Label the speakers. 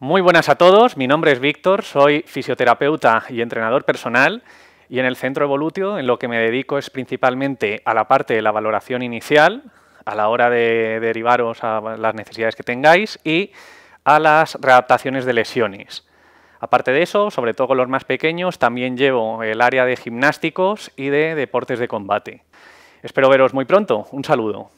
Speaker 1: Muy buenas a todos, mi nombre es Víctor, soy fisioterapeuta y entrenador personal y en el Centro Evolutio en lo que me dedico es principalmente a la parte de la valoración inicial, a la hora de derivaros a las necesidades que tengáis y a las readaptaciones de lesiones. Aparte de eso, sobre todo con los más pequeños, también llevo el área de gimnásticos y de deportes de combate. Espero veros muy pronto. Un saludo.